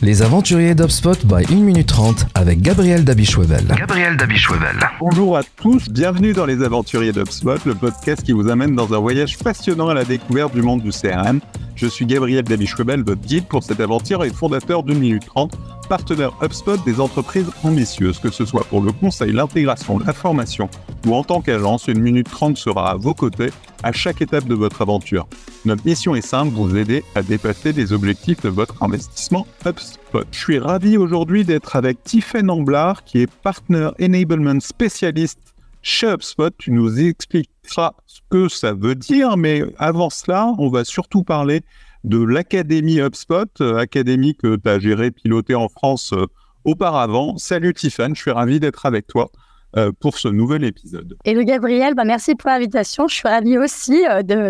Les aventuriers d'UpSpot by 1 minute 30 avec Gabriel Dabichwevel. Gabriel Dabichwevel. Bonjour à tous, bienvenue dans Les aventuriers d'UpSpot, le podcast qui vous amène dans un voyage passionnant à la découverte du monde du CRM je suis Gabriel Damichwebel, votre guide pour cette aventure et fondateur d'une minute 30, partenaire HubSpot des entreprises ambitieuses, que ce soit pour le conseil, l'intégration, la formation ou en tant qu'agence, une minute 30 sera à vos côtés à chaque étape de votre aventure. Notre mission est simple, vous aider à dépasser les objectifs de votre investissement HubSpot. Je suis ravi aujourd'hui d'être avec Tiffen Amblard, qui est partner enablement spécialiste chez HubSpot, tu nous expliqueras ce que ça veut dire, mais avant cela, on va surtout parler de l'Académie HubSpot, euh, académie que tu as gérée, pilotée en France euh, auparavant. Salut Tiffany, je suis ravi d'être avec toi euh, pour ce nouvel épisode. Et le Gabriel, bah merci pour l'invitation. Je suis ravi aussi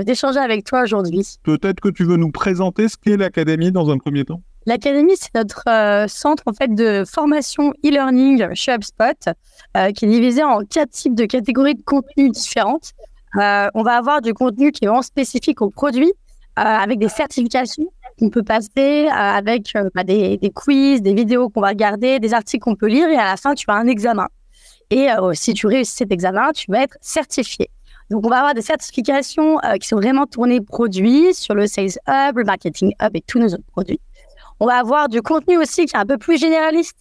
d'échanger avec toi aujourd'hui. Peut-être que tu veux nous présenter ce qu'est l'Académie dans un premier temps L'académie, c'est notre euh, centre en fait de formation e-learning chez HubSpot, euh, qui est divisé en quatre types de catégories de contenus différentes. Euh, on va avoir du contenu qui est vraiment spécifique au produit, avec des certifications qu'on peut passer, avec bah, des, des, quiz, des vidéos qu'on va regarder, des articles qu'on peut lire, et à la fin, tu as un examen. Et oh, si tu réussis cet examen, tu vas être certifié. Donc, on va avoir des certifications qui sont vraiment tournées produits sur le Sales Hub, le Marketing Hub et tous nos autres produits. On va avoir du contenu aussi qui est un peu plus généraliste,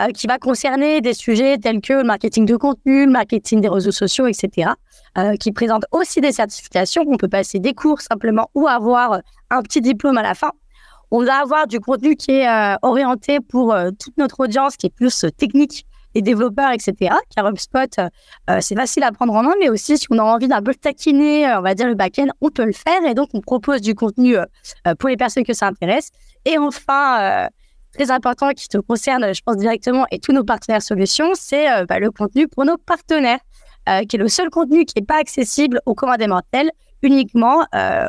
euh, qui va concerner des sujets tels que le marketing de contenu, le marketing des réseaux sociaux, etc., euh, qui présente aussi des certifications. On peut passer des cours simplement ou avoir euh, un petit diplôme à la fin. On va avoir du contenu qui est orienté pour toute notre audience, qui est plus technique, les développeurs, etc. Car HubSpot, euh, c'est facile à prendre en main, mais aussi si on a envie d'un peu taquiner, euh, on va dire le back-end, on peut le faire. Et donc, on propose du contenu euh, pour les personnes que ça intéresse. Et enfin, très important qui te concerne, je pense directement, et tous nos partenaires solutions, c'est bah, le contenu pour nos partenaires, qui est le seul contenu qui n'est pas accessible au commun des mortels, uniquement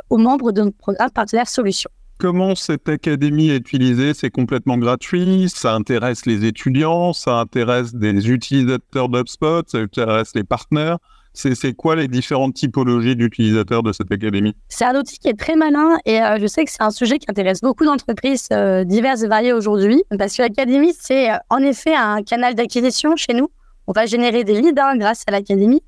aux membres de notre programme partenaire solutions comment cette académie est utilisée C'est complètement gratuit, ça intéresse les étudiants, ça intéresse des utilisateurs d'HubSpot, ça intéresse les partenaires. C'est quoi les différentes typologies d'utilisateurs de cette académie C'est un outil qui est très malin et euh, je sais que c'est un sujet qui intéresse beaucoup d'entreprises euh, diverses et variées aujourd'hui parce que l'académie, c'est euh, en effet un canal d'acquisition chez nous. On va générer des leads hein, grâce à l'académie.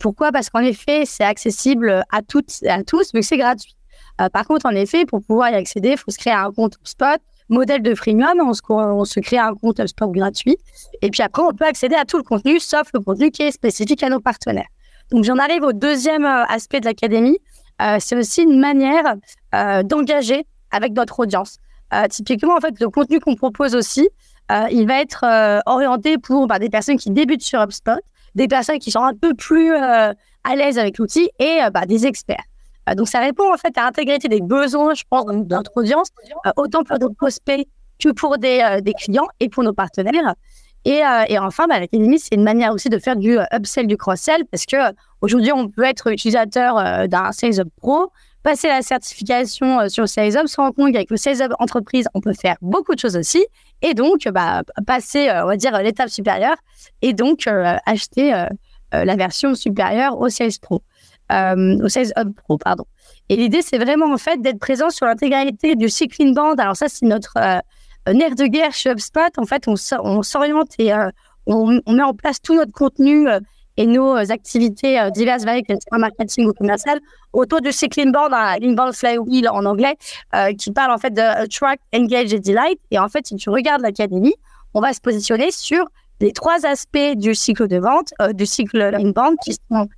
pourquoi Parce qu'en effet, c'est accessible à toutes et à tous vu que c'est gratuit. Euh, par contre, en effet, pour pouvoir y accéder, il faut se créer un compte HubSpot. Modèle de freemium, on se, crée un compte HubSpot gratuit. Et puis après, on peut accéder à tout le contenu, sauf le contenu qui est spécifique à nos partenaires. Donc, j'en arrive au deuxième euh, aspect de l'académie. Euh, c'est aussi une manière d'engager avec notre audience. typiquement, en fait, le contenu qu'on propose aussi, il va être orienté pour bah, des personnes qui débutent sur HubSpot, des personnes qui sont un peu plus à l'aise avec l'outil et bah, des experts. Euh, donc, ça répond en fait à l'intégrité des besoins, je pense, de notre audience, euh, autant pour nos prospects que pour des, euh, clients et pour nos partenaires. Et, enfin, bah, l'académie, c'est une manière aussi de faire du upsell, du cross-sell, parce que aujourd'hui, on peut être utilisateur d'un Sales Pro, passer la certification sur Sales Hub, se rendre compte qu'avec le Sales entreprise, on peut faire beaucoup de choses aussi, et donc bah, passer, on va dire, l'étape supérieure, et donc acheter la version supérieure au Sales Pro. Euh, au Sales Hub Pro, pardon. Et l'idée, c'est vraiment en fait d'être présent sur l'intégralité du cycle in-band, Alors ça, c'est notre euh, nerf de guerre chez HubSpot. En fait, on, s'oriente et euh, on, met en place tout notre contenu et nos activités diverses, variées, marketing ou commercial, autour du cycle inbound, hein, band flywheel en anglais, qui parle en fait de attract, engage et delight. Et en fait, si tu regardes l'académie, on va se positionner sur les trois aspects du cycle de vente, du cycle inbound, qui sont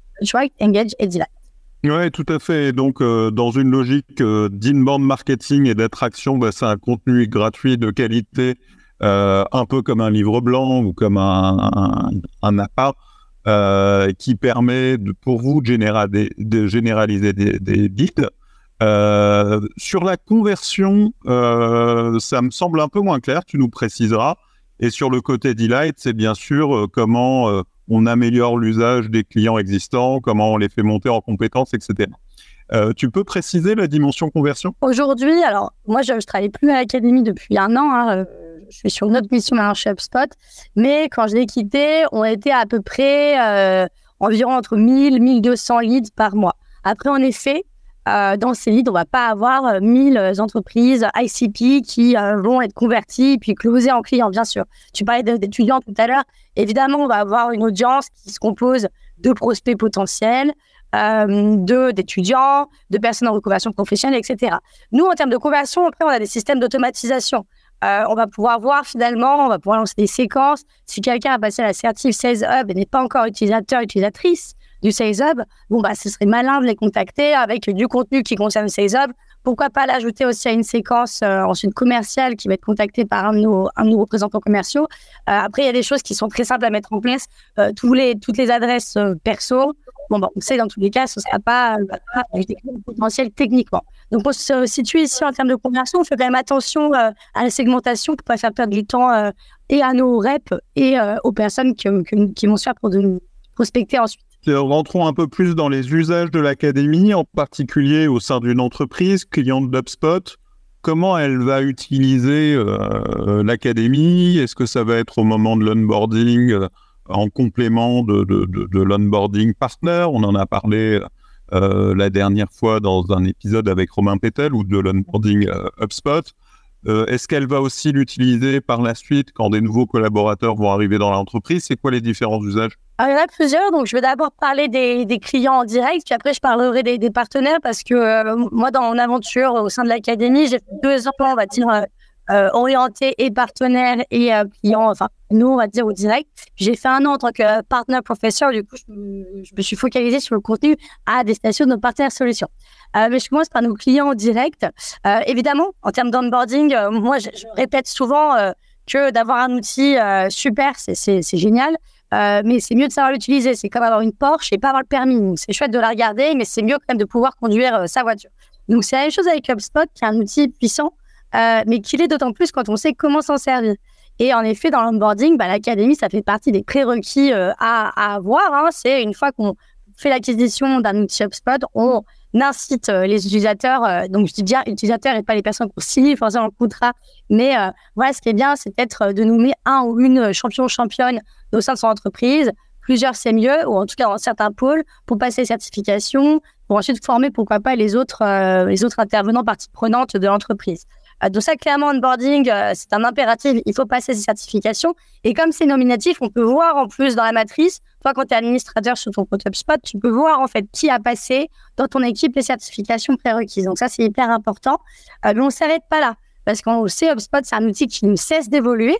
Engage et Delight. Oui, tout à fait. Donc, euh, dans une logique euh, d'inbound marketing et d'attraction, bah, c'est un contenu gratuit de qualité, euh, un peu comme un livre blanc ou comme un, un, appart, qui permet pour vous de, de généraliser des, des leads. sur la conversion, ça me semble un peu moins clair, tu nous préciseras. Et sur le côté Delight, c'est bien sûr comment on améliore l'usage des clients existants, comment on les fait monter en compétences, etc. Euh, tu peux préciser la dimension conversion Aujourd'hui, alors moi je ne travaille plus à l'académie depuis un an, hein, euh, je suis sur une autre mission maintenant chez HubSpot, mais quand je l'ai quitté, on était à peu près euh, environ entre 1000 1200 leads par mois. Après, en effet, euh, dans ces leads, on va pas avoir 1000 euh, euh, entreprises ICP qui vont être converties puis closées en clients, bien sûr. Tu parlais d'étudiants tout à l'heure. Évidemment, on va avoir une audience qui se compose de prospects potentiels, euh, d'étudiants, de, personnes en reconversion professionnelle, etc. Nous, en termes de conversion, après, on a des systèmes d'automatisation. on va pouvoir voir finalement, on va pouvoir lancer des séquences. Si quelqu'un a passé à la certif 16 Hub et n'est pas encore utilisateur, utilisatrice, du Sales Hub, bon, bah, ce serait malin de les contacter avec du contenu qui concerne Sales Hub. Pourquoi pas l'ajouter aussi à une séquence euh, ensuite commerciale qui va être contactée par un de nos, représentants commerciaux. Euh, après, il y a des choses qui sont très simples à mettre en place. Euh, tous les, toutes les adresses perso, bon, bah, on sait dans tous les cas, ce ne sera pas bah, un potentiel techniquement. Donc, pour se situer ici en termes de conversion, on fait quand même attention à la segmentation pour ne pas faire perdre du temps et à nos reps et aux personnes qui vont se faire pour nous prospecter ensuite rentrons un peu plus dans les usages de l'académie, en particulier au sein d'une entreprise cliente d'UpSpot. Comment elle va utiliser euh, l'académie Est-ce que ça va être au moment de l'onboarding, euh, en complément de, l'onboarding partner On en a parlé euh, la dernière fois dans un épisode avec Romain Pétel ou de l'onboarding Upspot. Euh, est-ce qu'elle va aussi l'utiliser par la suite quand des nouveaux collaborateurs vont arriver dans l'entreprise C'est quoi les différents usages ah, Il y en a plusieurs. Donc, je vais d'abord parler des, clients en direct, puis après, je parlerai des, partenaires parce que euh, moi, dans mon aventure au sein de l'académie, j'ai fait deux ans, on va dire, euh, orienté et partenaires et clients, enfin, nous, on va dire au direct. J'ai fait un an en tant que partenaire professeur. Du coup, je, me suis focalisé sur le contenu à destination de nos partenaires solutions. Euh, mais je commence par nos clients en direct. Euh, évidemment, en termes d'onboarding, euh, moi, je, répète souvent que d'avoir un outil super, c'est génial. mais c'est mieux de savoir l'utiliser. C'est comme avoir une Porsche et pas avoir le permis. C'est chouette de la regarder, mais c'est mieux quand même de pouvoir conduire sa voiture. Donc, c'est la même chose avec HubSpot, qui est un outil puissant, mais qui l'est d'autant plus quand on sait comment s'en servir. Et en effet, dans l'onboarding, bah, l'académie, ça fait partie des prérequis à, avoir. Hein. C'est une fois qu'on fait l'acquisition d'un outil HubSpot, on incite euh, les utilisateurs, euh, donc je dis bien utilisateurs et pas les personnes qui ont forcément le contrat, mais euh, voilà, ce qui est bien, c'est peut-être de nommer un ou une champion championne au sein de son entreprise, plusieurs c'est mieux, ou en tout cas dans certains pôles, pour passer les certifications, pour ensuite former, pourquoi pas, les autres, les autres intervenants, parties prenantes de l'entreprise. Ah, donc ça, clairement, onboarding, euh, c'est un impératif. Il faut passer ces certifications. Et comme c'est nominatif, on peut voir en plus dans la matrice, toi, quand tu es administrateur sur ton compte HubSpot, tu peux voir en fait qui a passé dans ton équipe les certifications prérequises. Donc ça, c'est hyper important. Euh, mais on ne s'arrête pas là. Parce qu'on sait, HubSpot, c'est un outil qui ne cesse d'évoluer.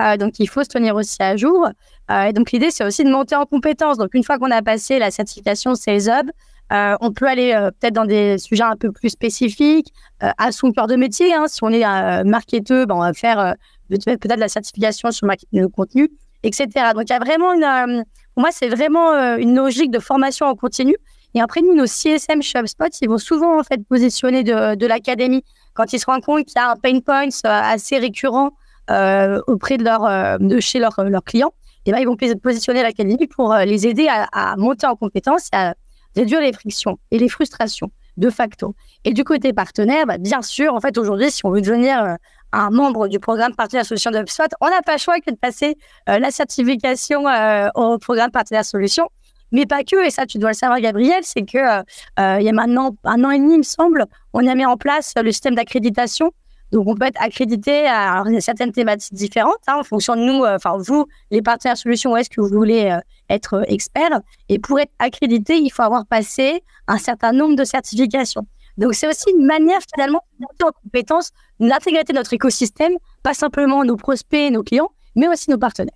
Euh, donc, il faut se tenir aussi à jour. et donc, l'idée, c'est aussi de monter en compétences. Donc, une fois qu'on a passé la certification Sales Hub, euh, on peut aller euh, peut-être dans des sujets un peu plus spécifiques, euh, à son cœur de métier. Hein. Si on est marketeur, ben, on va faire peut-être de la certification sur le contenu, etc. Donc, il y a vraiment une. pour moi, c'est vraiment une logique de formation en continu. Et après, nous, nos CSM chez HubSpot, ils vont souvent en fait positionner de, l'académie quand ils se rendent compte qu'il y a un pain point assez récurrent auprès de, leur, de chez leurs leur clients. Et eh ben, ils vont positionner l'académie pour les aider à, monter en compétence et à réduire les frictions et les frustrations de facto. Et du côté partenaire, bah, bien sûr, en fait, aujourd'hui, si on veut devenir euh, un membre du programme Partenaire Solution de on n'a pas le choix que de passer euh, la certification euh, au programme Partenaire Solution. Mais pas que, et ça tu dois le savoir Gabriel, c'est que il y a maintenant un an et demi, il me semble, on a mis en place le système d'accréditation. Donc on peut être accrédité à, certaines thématiques différentes hein, en fonction de nous, enfin vous, les partenaires solutions, où est-ce que vous voulez être euh, expert. Et pour être accrédité, il faut avoir passé un certain nombre de certifications. Donc, c'est aussi une manière finalement de en compétence, notre écosystème, pas simplement nos prospects, nos clients, mais aussi nos partenaires.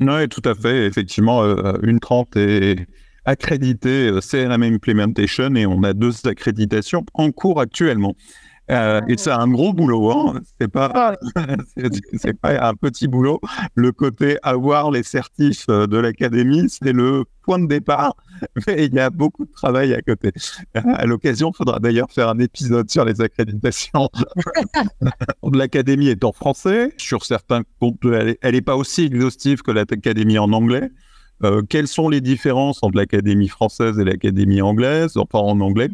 Oui, tout à fait. Effectivement, euh, une trente est accréditée euh, CRM Implementation et on a deux accréditations en cours actuellement. Euh, et c'est un gros boulot, hein. ah c'est pas, un petit boulot. Le côté avoir les certifs euh, de l'académie, c'est le point de départ, mais il y a beaucoup de travail à côté. Euh, à l'occasion, il faudra d'ailleurs faire un épisode sur les accréditations de l'académie est en français. Sur certains comptes, elle n'est pas aussi exhaustive que l'académie en anglais. Euh, quelles sont les différences entre l'Académie française et l'Académie anglaise, enfin en anglais,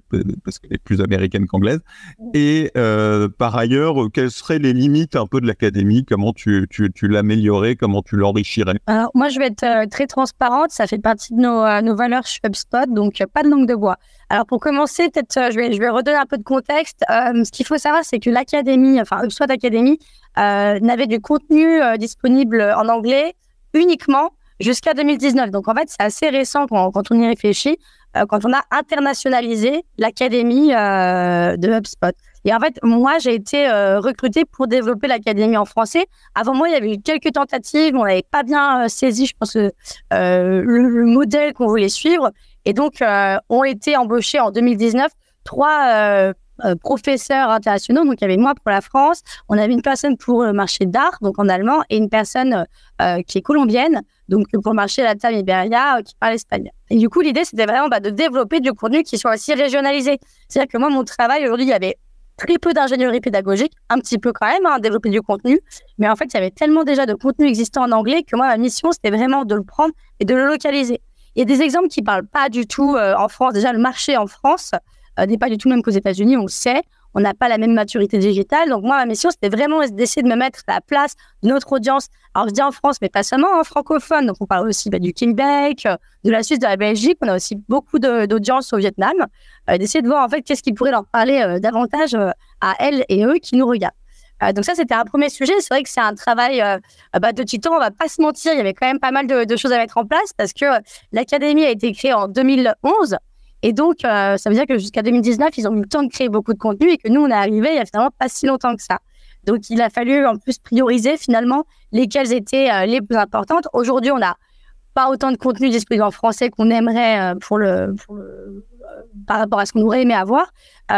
parce qu'elle est plus américaine qu'anglaise, et euh, par ailleurs, quelles seraient les limites un peu de l'Académie, comment tu, tu, tu comment tu l'enrichirais Alors moi je vais être euh, très transparente, ça fait partie de nos, nos valeurs chez HubSpot, donc pas de langue de bois. Alors pour commencer, peut-être je, vais, je vais redonner un peu de contexte. ce qu'il faut savoir, c'est que l'Académie, enfin HubSpot Academy, n'avait du contenu disponible en anglais uniquement jusqu'à 2019. Donc en fait, c'est assez récent quand, on y réfléchit, euh, quand on a internationalisé l'académie euh, de HubSpot. Et en fait, moi, j'ai été euh, recrutée pour développer l'académie en français. Avant moi, il y avait eu quelques tentatives, on n'avait pas bien saisi, je pense, le, modèle qu'on voulait suivre. Et donc, ont été embauchés en 2019 trois euh, professeurs internationaux. Donc, il y avait moi pour la France, on avait une personne pour le marché d'art, donc en allemand, et une personne euh, euh, qui est colombienne, donc pour le marché Latam Iberia, qui parle espagnol. Et du coup, l'idée, c'était vraiment bah, de développer du contenu qui soit aussi régionalisé. C'est-à-dire que moi, mon travail aujourd'hui, il y avait très peu d'ingénierie pédagogique, un petit peu quand même, hein, développer du contenu. Mais en fait, il y avait tellement déjà de contenu existant en anglais que moi, ma mission, c'était vraiment de le prendre et de le localiser. Il y a des exemples qui ne parlent pas du tout en France. Déjà, le marché en France, euh, n'est pas du tout même qu'aux États-Unis, on sait. On n'a pas la même maturité digitale. Donc, moi, ma mission, c'était vraiment d'essayer de me mettre à la place de notre audience. Alors, je dis en France, mais pas seulement en hein, francophone. Donc, on parle aussi bah, du Québec, euh, de la Suisse, de la Belgique. On a aussi beaucoup d'audience au Vietnam. Euh, d'essayer de voir, en fait, qu'est-ce qui pourrait leur parler davantage à elles et eux qui nous regardent. donc ça, c'était un premier sujet. C'est vrai que c'est un travail bah, de titan, on va pas se mentir. Il y avait quand même pas mal de, choses à mettre en place parce que l'académie a été créée en 2011. Et donc, euh, ça veut dire que jusqu'à 2019, ils ont eu le temps de créer beaucoup de contenu et que nous, on est arrivé il n'y a finalement pas si longtemps que ça. Donc, il a fallu en plus prioriser finalement lesquelles étaient euh, les plus importantes. Aujourd'hui, on n'a pas autant de contenu disponible en français qu'on aimerait euh, pour le, pour le par rapport à ce qu'on aurait aimé avoir.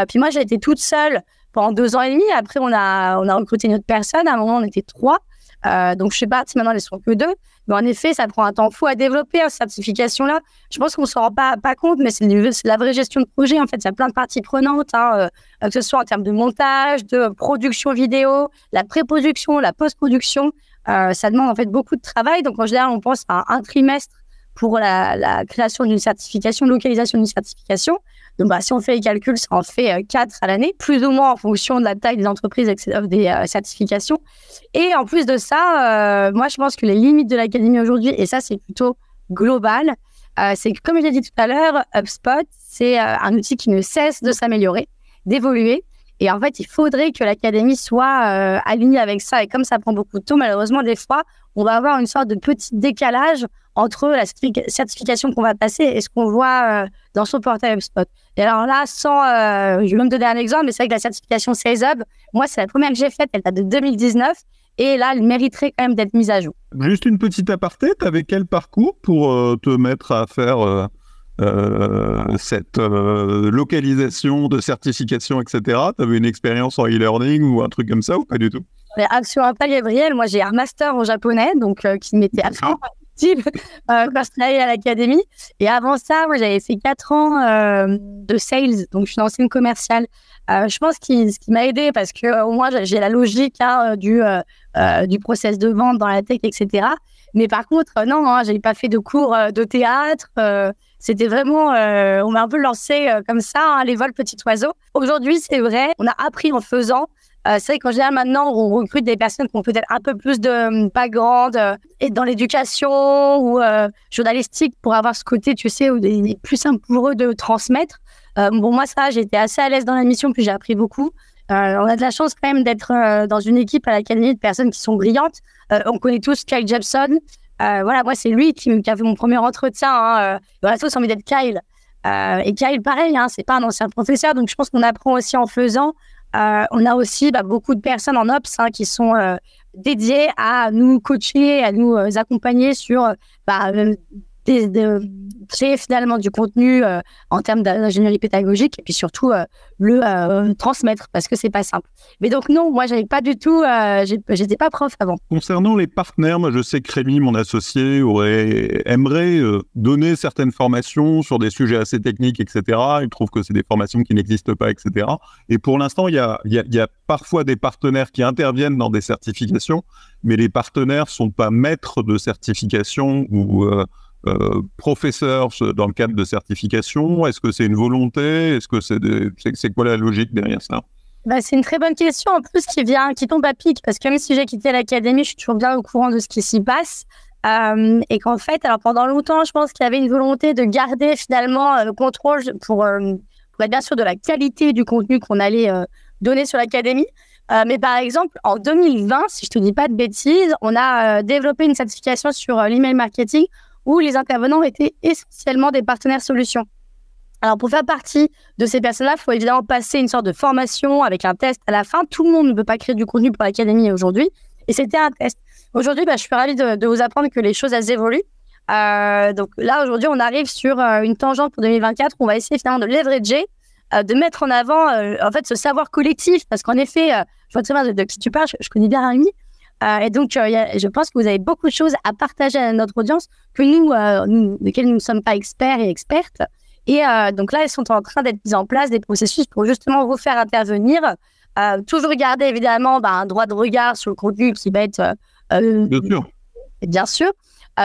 puis moi, j'ai été toute seule pendant deux ans et demi. Après, on a, on a recruté une autre personne. À un moment, on était trois. Euh, donc, je sais pas si maintenant, ils sont que deux. Mais en effet, ça prend un temps fou à développer hein, cette certification-là. Je pense qu'on ne s'en rend pas, pas compte, mais c'est la vraie gestion de projet. En fait, il y a plein de parties prenantes, hein, euh, euh, que ce soit en termes de montage, de production vidéo, la pré-production, la post-production. Euh, ça demande en fait beaucoup de travail. Donc, en général, on pense à un trimestre pour la, la création d'une certification, localisation d'une certification. Donc, bah, si on fait les calculs, ça en fait 4 euh, à l'année, plus ou moins en fonction de la taille des entreprises et des euh, certifications. Et en plus de ça, euh, moi, je pense que les limites de l'académie aujourd'hui, et ça, c'est plutôt global, c'est que, comme je l'ai dit tout à l'heure, HubSpot, c'est un outil qui ne cesse de s'améliorer, d'évoluer. Et en fait, il faudrait que l'académie soit alignée avec ça. Et comme ça prend beaucoup de temps, malheureusement, des fois, on va avoir une sorte de petit décalage entre la certification qu'on va passer et ce qu'on voit euh, dans son portail HubSpot. Et alors là, sans, euh, je vais même donner un exemple, mais c'est vrai que la certification Sales moi, c'est la première que j'ai faite, elle date de 2019, et là, elle mériterait quand même d'être mise à jour. Juste une petite aparté, avec quel parcours pour euh, te mettre à faire cette localisation de certification, etc. Tu avais une expérience en e-learning ou un truc comme ça ou pas du tout Absolument pas, Gabriel. Moi, j'ai un master en japonais, donc qui m'était absolument euh, quand je à l'académie. Et avant ça, moi, j'avais fait 4 ans euh, de sales, donc je suis ancienne commerciale. Euh, je pense que ce qui m'a aidé parce que au moins j'ai la logique hein, du, du process de vente dans la tech, etc. Mais par contre, non, je hein, j'ai pas fait de cours de théâtre. C'était vraiment, on m'a un peu lancé comme ça, hein, les vols petits oiseaux. Aujourd'hui, c'est vrai, on a appris en faisant. Euh, c'est vrai qu'en général, maintenant, on recrute des personnes qui ont peut-être un peu plus de pas hum, grande euh, et dans l'éducation ou euh, journalistique pour avoir ce côté, tu sais, où il est plus simple pour eux de transmettre. bon, moi, ça, j'étais assez à l'aise dans la mission, puis j'ai appris beaucoup. on a de la chance quand même d'être dans une équipe à laquelle il y a de personnes qui sont brillantes. on connaît tous Kyle Jepson. voilà, moi, c'est lui qui, a fait mon premier entretien. Hein, voilà, tous envie d'être Kyle. et Kyle, pareil, hein, c'est pas un ancien professeur, donc je pense qu'on apprend aussi en faisant. Euh, on a aussi bah, beaucoup de personnes en Ops hein, qui sont euh, dédiées à nous coacher, à nous euh, accompagner sur bah, de créer finalement du contenu euh, en termes d'ingénierie pédagogique et puis surtout euh, le euh, transmettre parce que c'est pas simple. Mais donc non, moi j'avais pas du tout, j'étais pas prof avant. Concernant les partenaires, moi je sais que Rémi, mon associé, aurait aimerait donner certaines formations sur des sujets assez techniques, etc. Il trouve que c'est des formations qui n'existent pas, etc. Et pour l'instant, il y a, y, y a parfois des partenaires qui interviennent dans des certifications, mais les partenaires sont pas maîtres de certification ou euh, professeur dans le cadre de certification Est-ce que c'est une volonté Est-ce que c'est quoi la logique derrière ça bah, c'est une très bonne question en plus qui vient, qui tombe à pic parce que même si j'ai quitté l'académie, je suis toujours bien au courant de ce qui s'y passe. Euh, et qu'en fait, alors pendant longtemps, je pense qu'il y avait une volonté de garder finalement euh, le contrôle pour, pour être bien sûr de la qualité du contenu qu'on allait donner sur l'académie. mais par exemple, en 2020, si je te dis pas de bêtises, on a développé une certification sur l'email marketing où les intervenants étaient essentiellement des partenaires solutions. Alors, pour faire partie de ces personnes-là, il faut évidemment passer une sorte de formation avec un test à la fin. Tout le monde ne peut pas créer du contenu pour l'académie aujourd'hui. Et c'était un test. Aujourd'hui, bah, je suis ravie de, vous apprendre que les choses, elles évoluent. Euh, donc là, aujourd'hui, on arrive sur euh, une tangente pour 2024 on va essayer finalement de leverager, euh, de mettre en avant, en fait, ce savoir collectif. Parce qu'en effet, je vois très bien de, qui tu parles, je, je connais bien Rémi. Euh, et donc, euh, je pense que vous avez beaucoup de choses à partager à notre audience que nous, euh, de nous nous ne sommes pas experts et expertes. Et donc là, ils sont en train d'être mises en place des processus pour justement vous faire intervenir. toujours garder évidemment bah, un droit de regard sur le contenu qui va être. bien sûr. Bien sûr.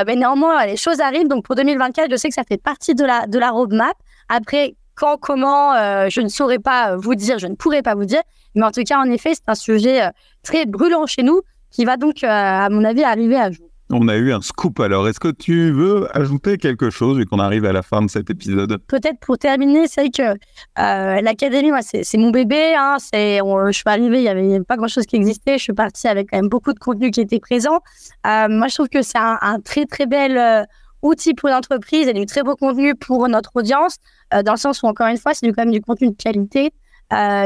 mais néanmoins, les choses arrivent. Donc pour 2024, je sais que ça fait partie de la, de la roadmap. Après, quand, comment, je ne saurais pas vous dire, je ne pourrais pas vous dire. Mais en tout cas, en effet, c'est un sujet très brûlant chez nous qui va donc, euh, à mon avis, arriver à jour. On a eu un scoop alors. Est-ce que tu veux ajouter quelque chose vu qu'on arrive à la fin de cet épisode Peut-être pour terminer, c'est que euh, l'académie, moi, c'est, mon bébé. Hein, c'est, je suis arrivée, il n'y avait pas grand-chose qui existait. Je suis partie avec quand même beaucoup de contenu qui était présent. Euh, moi, je trouve que c'est un, très très bel outil pour l'entreprise et du très beau contenu pour notre audience, dans le sens où encore une fois, c'est quand même du contenu de qualité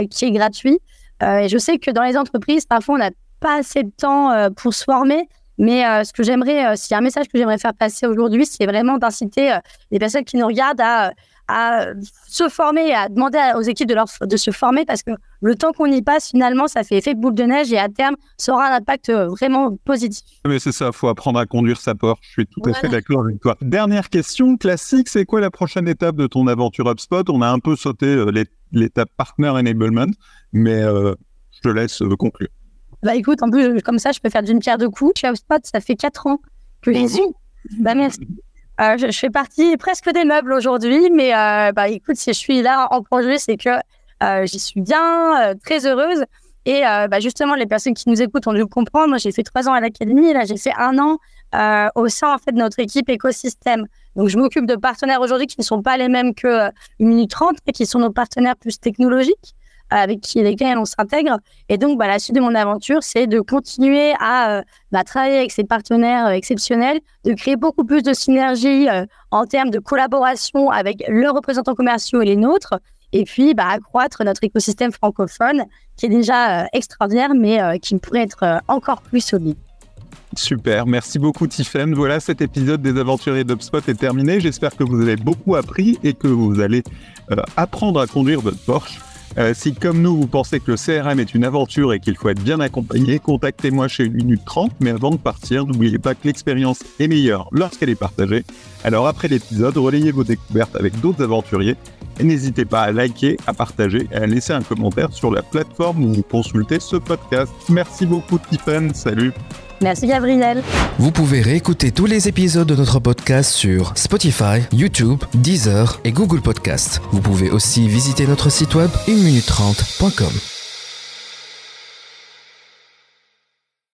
qui est gratuit. et je sais que dans les entreprises, parfois, on a pas assez de temps euh, pour se former. Mais euh, ce que j'aimerais, euh, s'il y a un message que j'aimerais faire passer aujourd'hui, c'est vraiment d'inciter les personnes qui nous regardent à, à se former, à demander aux équipes de, leur, de se former, parce que le temps qu'on y passe, finalement, ça fait effet boule de neige et à terme, ça aura un impact vraiment positif. Mais c'est ça, il faut apprendre à conduire sa porte Je suis tout à fait d'accord avec toi. Dernière question classique, c'est quoi la prochaine étape de ton aventure HubSpot On a un peu sauté l'étape partner enablement, mais je te laisse conclure. Bah écoute, en plus, comme ça, je peux faire d'une pierre deux coups. Je suis ça fait quatre ans que j'ai suis. Bah merci. Euh, je, fais partie presque des meubles aujourd'hui, mais euh, bah écoute, si je suis là en projet, c'est que euh, j'y suis bien, très heureuse. Et bah, justement, les personnes qui nous écoutent ont dû comprendre. Moi, j'ai fait trois ans à l'académie, là, j'ai fait un an au sein en fait de notre équipe écosystème. Donc, je m'occupe de partenaires aujourd'hui qui ne sont pas les mêmes que une minute 30, mais qui sont nos partenaires plus technologiques avec qui, lesquels on s'intègre. Et donc, bah, la suite de mon aventure, c'est de continuer à euh, bah, travailler avec ces partenaires euh, exceptionnels, de créer beaucoup plus de synergies euh, en termes de collaboration avec leurs représentants commerciaux et les nôtres, et puis bah, accroître notre écosystème francophone, qui est déjà extraordinaire, mais qui pourrait être encore plus solide. Super, merci beaucoup Tiffen. Voilà, cet épisode des aventuriers d'UpSpot est terminé. J'espère que vous avez beaucoup appris et que vous allez apprendre à conduire votre Porsche. Euh, si comme nous, vous pensez que le CRM est une aventure et qu'il faut être bien accompagné, contactez-moi chez Minute 30. Mais avant de partir, n'oubliez pas que l'expérience est meilleure lorsqu'elle est partagée. Alors après l'épisode, relayez vos découvertes avec d'autres aventuriers. Et n'hésitez pas à liker, à partager et à laisser un commentaire sur la plateforme où vous consultez ce podcast. Merci beaucoup Tiffen, salut Merci Gabriel. Vous pouvez réécouter tous les épisodes de notre podcast sur Spotify, YouTube, Deezer et Google Podcast. Vous pouvez aussi visiter notre site web 1minute30.com.